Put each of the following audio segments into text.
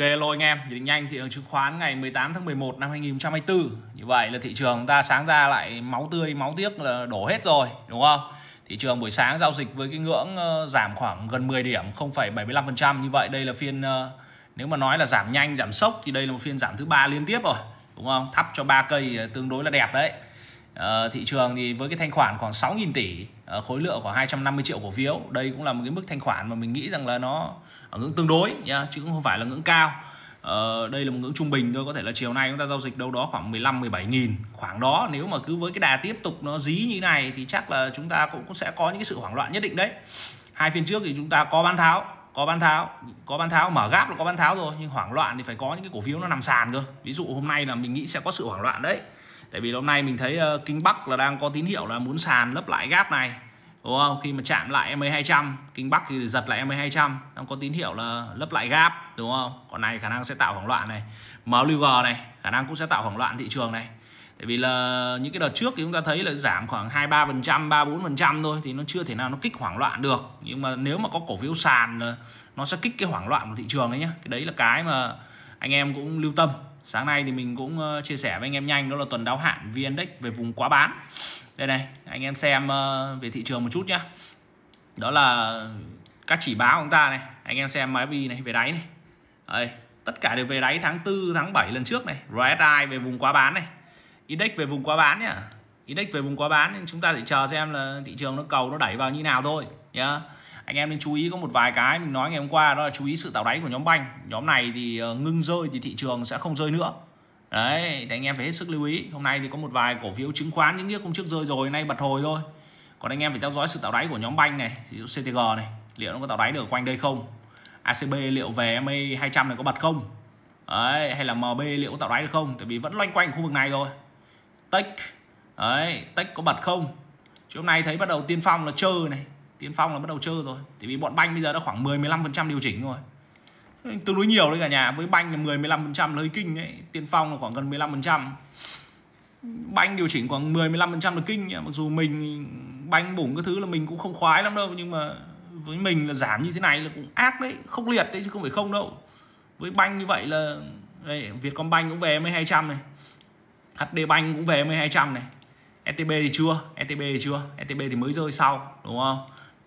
Ok lôi anh em, nhìn nhanh thị trường chứng khoán ngày 18 tháng 11 năm 2024. Như vậy là thị trường chúng ta sáng ra lại máu tươi, máu tiếc là đổ hết rồi, đúng không? Thị trường buổi sáng giao dịch với cái ngưỡng ờ, giảm khoảng gần 10 điểm, 0,75%. Như vậy đây là phiên ờ, nếu mà nói là giảm nhanh, giảm sốc thì đây là một phiên giảm thứ ba liên tiếp rồi, đúng không? Thắp cho ba cây ờ, tương đối là đẹp đấy. Ờ, thị trường thì với cái thanh khoản khoảng 6.000 tỷ uh, khối lượng khoảng 250 triệu cổ phiếu đây cũng là một cái mức thanh khoản mà mình nghĩ rằng là nó ở ngưỡng tương đối nhá chứ cũng không phải là ngưỡng cao uh, đây là một ngưỡng trung bình thôi có thể là chiều nay chúng ta giao dịch đâu đó khoảng 15 17 nghìn khoảng đó nếu mà cứ với cái đà tiếp tục nó dí như này thì chắc là chúng ta cũng, cũng sẽ có những cái sự hoảng loạn nhất định đấy hai phiên trước thì chúng ta có bán tháo có bán tháo có bán tháo mở gáp là có bán tháo rồi nhưng hoảng loạn thì phải có những cái cổ phiếu nó nằm sàn cơ ví dụ hôm nay là mình nghĩ sẽ có sự hoảng loạn đấy tại vì hôm nay mình thấy uh, kinh bắc là đang có tín hiệu là muốn sàn lấp lại gap này đúng không khi mà chạm lại MA 200 kinh bắc thì giật lại MA 200 đang có tín hiệu là lấp lại gap đúng không còn này khả năng sẽ tạo hoảng loạn này MLG này khả năng cũng sẽ tạo hoảng loạn thị trường này tại vì là những cái đợt trước thì chúng ta thấy là giảm khoảng hai ba phần trăm ba bốn phần trăm thôi thì nó chưa thể nào nó kích hoảng loạn được nhưng mà nếu mà có cổ phiếu sàn nó sẽ kích cái hoảng loạn của thị trường ấy nhá cái đấy là cái mà anh em cũng lưu tâm sáng nay thì mình cũng ờ, chia sẻ với anh em nhanh đó là tuần đáo hạn vn index về vùng quá bán đây này anh em xem ờ, về thị trường một chút nhá đó là các chỉ báo của chúng ta này anh em xem MSCI này về đáy này Đây, tất cả đều về đáy tháng 4 tháng 7 lần trước này RSI về vùng quá bán này index về vùng quá bán nhá index về vùng quá bán nhưng chúng ta chỉ chờ xem là thị trường nó cầu nó đẩy vào như nào thôi nhá yeah anh em nên chú ý có một vài cái mình nói ngày hôm qua đó là chú ý sự tạo đáy của nhóm banh nhóm này thì ờ, ngưng rơi thì thị trường sẽ không rơi nữa đấy thì anh em phải hết sức lưu ý hôm nay thì có một vài cổ phiếu chứng khoán những tiếc hôm trước rơi rồi nay bật hồi thôi còn anh em phải theo dõi sự tạo đáy của nhóm banh này ví dụ CTG này liệu nó có tạo đáy được quanh đây không ACB liệu về MA 200 này có bật không đấy, hay là MB liệu có tạo đáy được không tại vì vẫn loanh quanh khu vực này rồi Tech đấy Tech có bật không chứ hôm nay thấy bắt đầu tiên phong là chơi này Tiên Phong là bắt đầu chơi rồi Tại vì bọn banh bây giờ đã khoảng 10-15% điều chỉnh rồi Tương đối nhiều đấy cả nhà Với banh là 10-15% là hơi kinh đấy Tiên Phong là khoảng gần 15% Banh điều chỉnh khoảng 10-15% là kinh Mặc dù mình banh bủng cái thứ là mình cũng không khoái lắm đâu Nhưng mà với mình là giảm như thế này là cũng ác đấy không liệt đấy chứ không phải không đâu Với banh như vậy là đây, Vietcombank cũng về mấy 200 này HD Bank cũng về mấy 200 này ETB thì chưa ETB thì chưa ETB thì mới rơi sau đúng không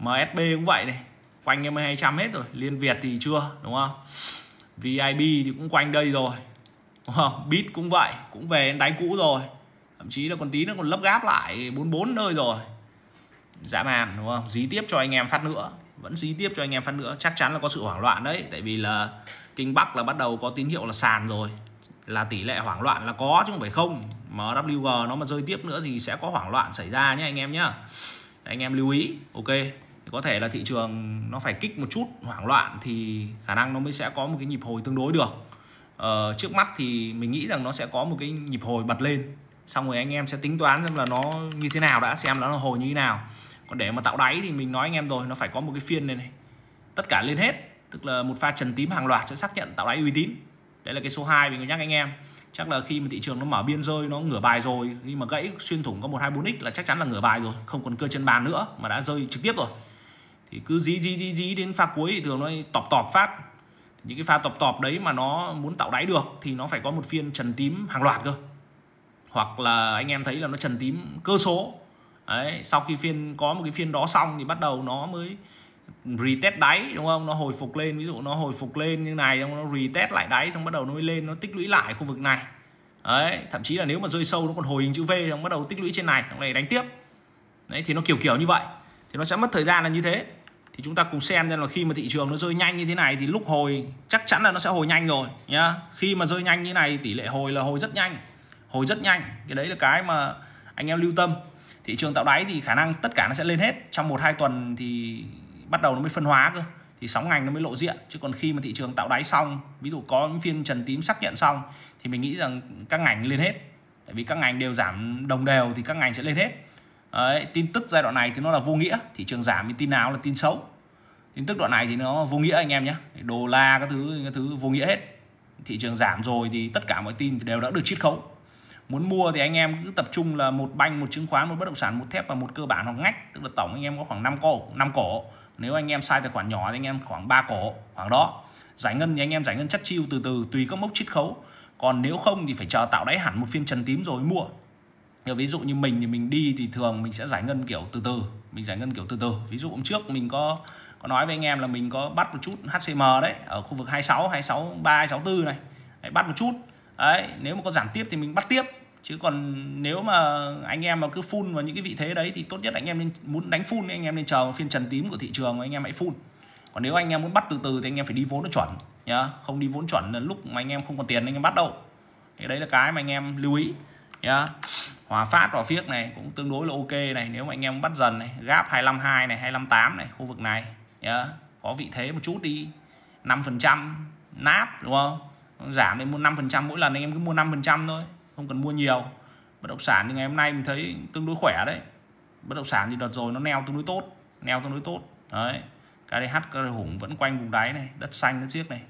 MSB cũng vậy này quanh em 200 hết rồi Liên Việt thì chưa đúng không VIB thì cũng quanh đây rồi đúng không Bit cũng vậy cũng về đến đáy cũ rồi thậm chí là còn tí nữa còn lấp gáp lại 44 nơi rồi dã man đúng không dí tiếp cho anh em phát nữa vẫn dí tiếp cho anh em phát nữa chắc chắn là có sự hoảng loạn đấy tại vì là kinh bắc là bắt đầu có tín hiệu là sàn rồi là tỷ lệ hoảng loạn là có chứ không phải không MWG nó mà rơi tiếp nữa thì sẽ có hoảng loạn xảy ra nhé anh em nhá anh em lưu ý ok có thể là thị trường nó phải kích một chút hoảng loạn thì khả năng nó mới sẽ có một cái nhịp hồi tương đối được ờ, trước mắt thì mình nghĩ rằng nó sẽ có một cái nhịp hồi bật lên xong rồi anh em sẽ tính toán xem là nó như thế nào đã xem nó là hồi như thế nào còn để mà tạo đáy thì mình nói anh em rồi nó phải có một cái phiên này này tất cả lên hết tức là một pha trần tím hàng loạt sẽ xác nhận tạo đáy uy tín đấy là cái số 2 mình nhắc anh em chắc là khi mà thị trường nó mở biên rơi nó ngửa bài rồi khi mà gãy xuyên thủng có một hai bốn x là chắc chắn là ngửa bài rồi không còn cơ chân bàn nữa mà đã rơi trực tiếp rồi thì cứ dí dí dí dí đến pha cuối thì thường nó tọp tọp phát những cái pha tọp tọp đấy mà nó muốn tạo đáy được thì nó phải có một phiên trần tím hàng loạt cơ hoặc là anh em thấy là nó trần tím cơ số đấy sau khi phiên có một cái phiên đó xong thì bắt đầu nó mới retest đáy đúng không nó hồi phục lên ví dụ nó hồi phục lên như này xong nó retest lại đáy xong bắt đầu nó mới lên nó tích lũy lại khu vực này đấy thậm chí là nếu mà rơi sâu nó còn hồi hình chữ V xong bắt đầu tích lũy trên này xong này đánh tiếp đấy thì nó kiểu kiểu như vậy thì nó sẽ mất thời gian là như thế thì chúng ta cùng xem xem là khi mà thị trường nó rơi nhanh như thế này thì lúc hồi chắc chắn là nó sẽ hồi nhanh rồi nhá khi mà rơi nhanh như này tỷ lệ hồi là hồi rất nhanh hồi rất nhanh cái đấy là cái mà anh em lưu tâm thị trường tạo đáy thì khả năng tất cả nó sẽ lên hết trong một hai tuần thì bắt đầu nó mới phân hóa cơ thì sóng ngành nó mới lộ diện chứ còn khi mà thị trường tạo đáy xong ví dụ có những phiên trần tím xác nhận xong thì mình nghĩ rằng các ngành lên hết tại vì các ngành đều giảm đồng đều thì các ngành sẽ lên hết Đấy, tin tức giai đoạn này thì nó là vô nghĩa thị trường giảm thì tin nào là tin xấu tin tức đoạn này thì nó vô nghĩa anh em nhé đô la các thứ các thứ vô nghĩa hết thị trường giảm rồi thì tất cả mọi tin đều đã được chiết khấu muốn mua thì anh em cứ tập trung là một banh một chứng khoán một bất động sản một thép và một cơ bản hoặc ngách tức là tổng anh em có khoảng 5 cổ 5 cổ nếu anh em sai tài khoản nhỏ thì anh em khoảng 3 cổ khoảng đó giải ngân thì anh em giải ngân chắc chiêu từ từ tùy các mốc chiết khấu còn nếu không thì phải chờ tạo đáy hẳn một phiên trần tím rồi mua ví dụ như mình thì mình đi thì thường mình sẽ giải ngân kiểu từ từ mình giải ngân kiểu từ từ ví dụ hôm trước mình có có nói với anh em là mình có bắt một chút HCM đấy ở khu vực 26 26 3 264 này đấy, bắt một chút đấy nếu mà có giảm tiếp thì mình bắt tiếp chứ còn nếu mà anh em mà cứ phun vào những cái vị thế đấy thì tốt nhất anh em nên muốn đánh phun anh em nên chờ phiên trần tím của thị trường anh em hãy phun còn nếu anh em muốn bắt từ từ thì anh em phải đi vốn nó chuẩn nhá không đi vốn chuẩn là lúc mà anh em không còn tiền anh em bắt đâu thì đấy là cái mà anh em lưu ý nhá Hòa Phát vào Phiếc này cũng tương đối là ok này nếu mà anh em bắt dần này gap 252 này 258 này khu vực này nhá có vị thế một chút đi 5% náp đúng không giảm lên đến 5% mỗi lần anh em cứ mua 5% thôi không cần mua nhiều bất động sản thì ngày hôm nay mình thấy tương đối khỏe đấy bất động sản thì đợt rồi nó neo tương đối tốt neo tương đối tốt đấy KDH KDH hủng vẫn quanh vùng đáy này đất xanh nó chiếc này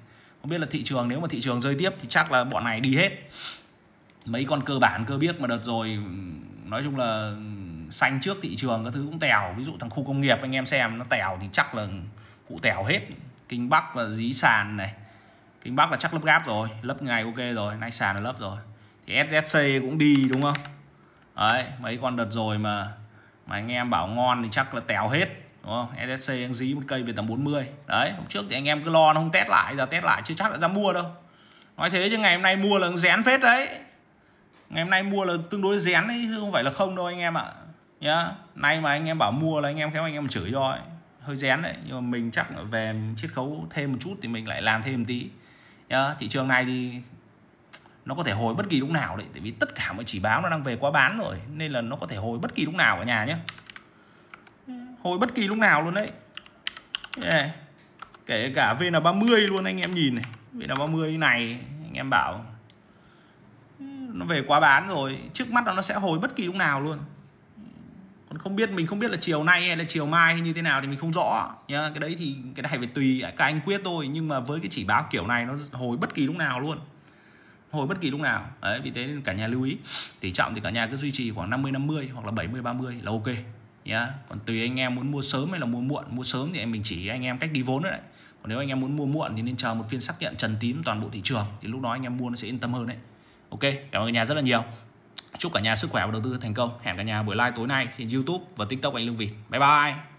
không biết là thị trường nếu mà thị trường rơi tiếp thì chắc là bọn này đi hết mấy con cơ bản cơ biết mà đợt rồi nói chung là xanh trước thị trường các thứ cũng tèo ví dụ thằng khu công nghiệp anh em xem nó tèo thì chắc là cụ tèo hết kinh bắc và dí sàn này kinh bắc là chắc lấp gáp rồi lấp ngày ok rồi nay sàn là lấp rồi thì ssc cũng đi đúng không đấy mấy con đợt rồi mà mà anh em bảo ngon thì chắc là tèo hết đúng không SSC đang dí một cây về tầm 40 đấy hôm trước thì anh em cứ lo nó không test lại giờ test lại chưa chắc đã ra mua đâu nói thế chứ ngày hôm nay mua là rén phết đấy ngày hôm nay mua là tương đối rén đấy chứ không phải là không đâu anh em ạ nhá nay mà anh em bảo mua là anh em khéo anh em chửi rồi hơi rén đấy nhưng mà mình chắc về chiết khấu thêm một chút thì mình lại làm thêm một tí nhá thị trường này thì nó có thể hồi bất kỳ lúc nào đấy tại vì tất cả mọi chỉ báo nó đang về quá bán rồi nên là nó có thể hồi bất kỳ lúc nào ở nhà nhé hồi bất kỳ lúc nào luôn đấy kể cả VN30 luôn anh em nhìn này VN30 này anh em bảo nó về quá bán rồi trước mắt nó nó sẽ hồi bất kỳ lúc nào luôn còn không biết mình không biết là chiều nay hay là chiều mai hay như thế nào thì mình không rõ nhá cái đấy thì cái này phải tùy các anh quyết thôi nhưng mà với cái chỉ báo kiểu này nó hồi bất kỳ lúc nào luôn hồi bất kỳ lúc nào đấy vì thế nên cả nhà lưu ý tỷ trọng thì cả nhà cứ duy trì khoảng 50 50 hoặc là 70 30 là ok nhá còn tùy anh em muốn mua sớm hay là mua muộn mua sớm thì mình chỉ anh em cách đi vốn đấy còn nếu anh em muốn mua muộn thì nên chờ một phiên xác nhận trần tím toàn bộ thị trường thì lúc đó anh em mua nó sẽ yên tâm hơn đấy ok cảm ơn cả nhà rất là nhiều chúc cả nhà sức khỏe và đầu tư thành công hẹn cả nhà buổi live tối nay trên youtube và tiktok anh lương vịt bye bye